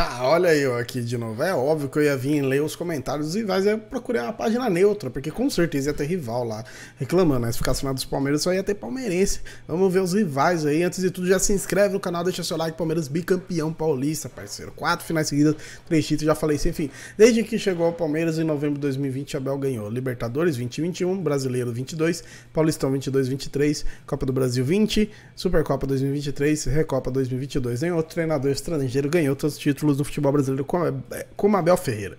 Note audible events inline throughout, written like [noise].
[laughs] Ah, olha eu aqui de novo. É óbvio que eu ia vir ler os comentários dos rivais e é, procurar uma página neutra, porque com certeza ia ter rival lá reclamando. Né? Se ficasse na dos Palmeiras, só ia ter palmeirense. Vamos ver os rivais aí. Antes de tudo, já se inscreve no canal, deixa seu like. Palmeiras bicampeão paulista, parceiro. Quatro finais seguidas, três títulos, já falei isso. Enfim, desde que chegou ao Palmeiras em novembro de 2020, Abel ganhou Libertadores 2021, Brasileiro 22, Paulistão 22, 23, Copa do Brasil 20, Supercopa 2023, Recopa 2022. Nenhum outro treinador estrangeiro ganhou tantos títulos do futebol brasileiro como, como Abel Ferreira.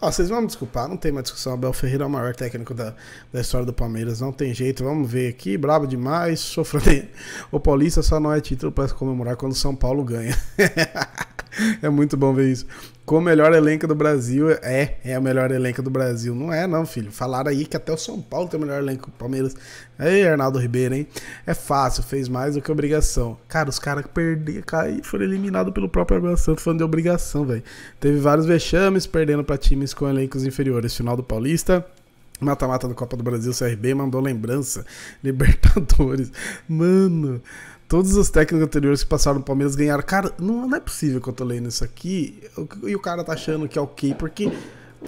Ó, vocês vão me desculpar, não tem mais discussão. Abel Ferreira é o maior técnico da, da história do Palmeiras, não tem jeito. Vamos ver aqui, brabo demais, sofrendo. [laughs] O Paulista só não é título para comemorar quando São Paulo ganha. [laughs] é muito bom ver isso. Com o melhor elenco do Brasil, é, é o melhor elenco do Brasil. Não é, não, filho. Falaram aí que até o São Paulo tem o melhor elenco do Palmeiras. Ei, Arnaldo Ribeiro, hein? É fácil, fez mais do que obrigação. Cara, os caras perderam, caí, foram eliminados pelo próprio Água Santo, falando de obrigação, velho. Teve vários vexames perdendo para times com elencos inferiores. Final do Paulista, mata-mata do Copa do Brasil, CRB mandou lembrança. [laughs] Libertadores. Mano. Todos os técnicos anteriores que passaram no Palmeiras ganharam. Cara, não, não é possível que eu tô lendo isso aqui e o cara tá achando que é ok, porque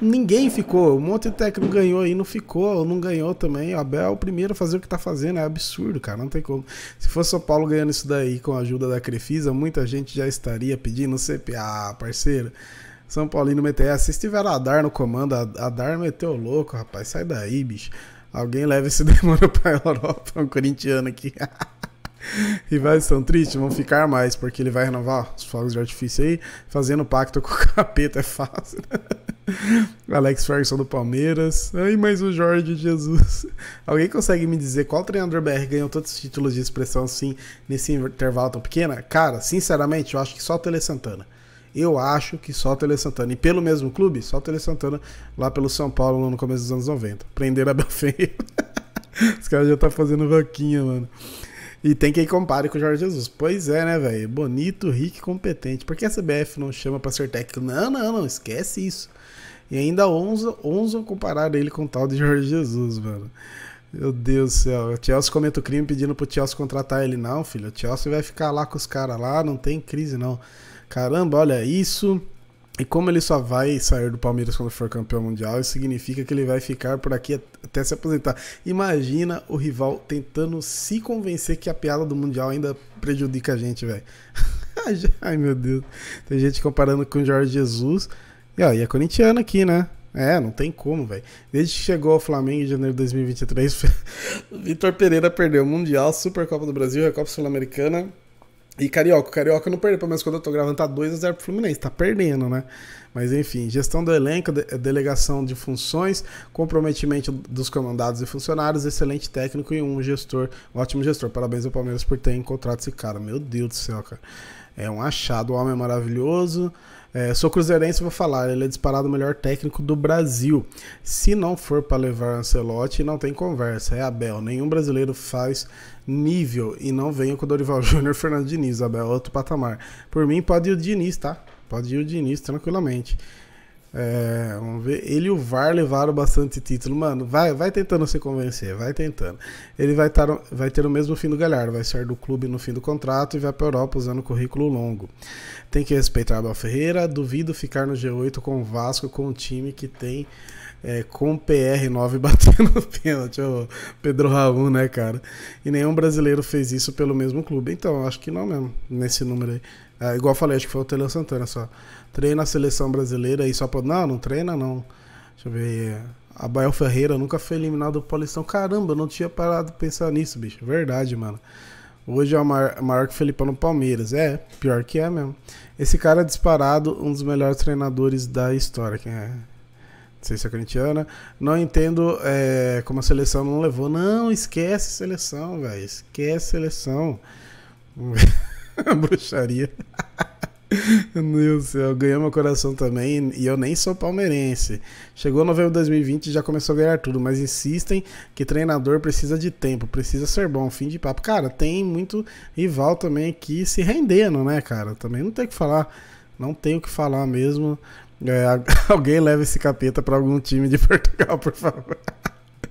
ninguém ficou. Um monte de técnico ganhou aí, não ficou, não ganhou também. O Abel é o primeiro a fazer o que tá fazendo, é absurdo, cara, não tem como. Se fosse São Paulo ganhando isso daí com a ajuda da Crefisa, muita gente já estaria pedindo CPA, parceiro. São Paulino meteu essa. se estiver a Dar no comando, a, a Dar meteu louco, rapaz, sai daí, bicho. Alguém leva esse [laughs] demônio pra Europa, um corintiano aqui. [laughs] Rivais estão tristes, vão ficar mais, porque ele vai renovar os fogos de artifício aí, fazendo pacto [laughs] com o capeta, é fácil. Né? Alex Ferguson do Palmeiras. Ai, mas o Jorge Jesus. Alguém consegue me dizer qual treinador BR ganhou todos os títulos de expressão assim nesse intervalo tão pequeno? Cara, sinceramente, eu acho que só o Tele Santana. Eu acho que só o Tele Santana. E pelo mesmo clube, só o Tele Santana lá pelo São Paulo no começo dos anos 90. Prenderam a Belfeio. [laughs] Os caras já estão tá fazendo vaquinha, mano. E tem quem compare com o Jorge Jesus. Pois é, né, velho? Bonito, rico e competente. Por que a CBF não chama para ser técnico? Não, não, não, esquece isso. E ainda onzam comparar ele com o tal de Jorge Jesus, mano. Meu Deus do céu. O Chelsea cometa o crime pedindo pro Chelsea contratar ele. Não, filho. O Chelsea vai ficar lá com os caras lá, não tem crise, não. Caramba, olha isso. E como ele só vai sair do Palmeiras quando for campeão mundial, isso significa que ele vai ficar por aqui até se aposentar. Imagina o rival tentando se convencer que a piada do mundial ainda prejudica a gente, velho. [laughs] Ai, meu Deus. Tem gente comparando com o Jorge Jesus. E, ó, e é corintiano aqui, né? É, não tem como, velho. Desde que chegou ao Flamengo em janeiro de 2023, [laughs] Vitor Pereira perdeu o Mundial, Supercopa do Brasil, a Copa Sul-Americana e Carioca, Carioca não perdeu, pelo menos quando eu tô gravando, tá 2x0 pro Fluminense, tá perdendo, né? Mas enfim, gestão do elenco, delegação de funções, comprometimento dos comandados e funcionários, excelente técnico e um gestor, um ótimo gestor. Parabéns ao Palmeiras por ter encontrado esse cara. Meu Deus do céu, cara. É um achado, o homem é maravilhoso. É, sou cruzeirense, vou falar, ele é disparado o melhor técnico do Brasil. Se não for para levar Ancelotti, não tem conversa. É Abel, nenhum brasileiro faz nível e não venha com o Dorival [laughs] Júnior, Fernando Diniz, Abel, outro patamar. Por mim pode ir o Diniz, tá? Pode ir o Diniz tranquilamente. É, vamos ver. Ele e o VAR levaram bastante título. Mano, vai, vai tentando se convencer, vai tentando. Ele vai, tar, vai ter o mesmo fim do Galhardo, vai sair do clube no fim do contrato e vai para a Europa usando currículo longo. Tem que respeitar Abel Ferreira. Duvido ficar no G8 com o Vasco, com o time que tem é, com o PR9 [laughs] batendo pênalti, o Pedro Raul, né, cara? E nenhum brasileiro fez isso pelo mesmo clube. Então, acho que não mesmo, nesse número aí. É, igual eu falei, acho que foi o Telan Santana só. Treina a seleção brasileira e só pra. Não, não treina não. Deixa eu ver. Abael Ferreira nunca foi eliminado do Paulistão. Caramba, eu não tinha parado de pensar nisso, bicho. Verdade, mano. Hoje é maior, maior que o Felipão no Palmeiras. É, pior que é mesmo. Esse cara é disparado um dos melhores treinadores da história. Quem é? Não sei se é corintiana. Não entendo é, como a seleção não levou. Não, esquece seleção, velho. Esquece seleção. [laughs] [laughs] Bruxaria. [laughs] Meu Deus do céu, ganhou meu coração também e eu nem sou palmeirense. Chegou novembro de 2020 e já começou a ganhar tudo, mas insistem que treinador precisa de tempo, precisa ser bom, fim de papo. Cara, tem muito rival também aqui se rendendo, né, cara? Também não tem o que falar, não tem o que falar mesmo. É, [laughs] alguém leva esse capeta para algum time de Portugal, por favor.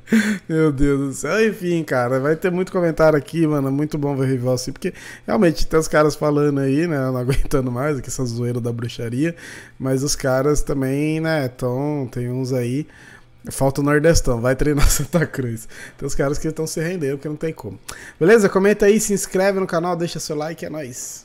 [laughs] Meu Deus do céu. Enfim, cara, vai ter muito comentário aqui, mano. Muito bom ver o rival assim, porque realmente tem os caras falando aí, né? Não [laughs] aguentando mais aqui essa zoeira da bruxaria. Mas os caras também, né? Tão, tem uns aí. Falta o Nordestão, vai treinar [laughs] Santa Cruz. Tem os caras que estão se rendendo, porque não tem como. Beleza? Comenta aí, se inscreve no canal, deixa seu like, é nóis.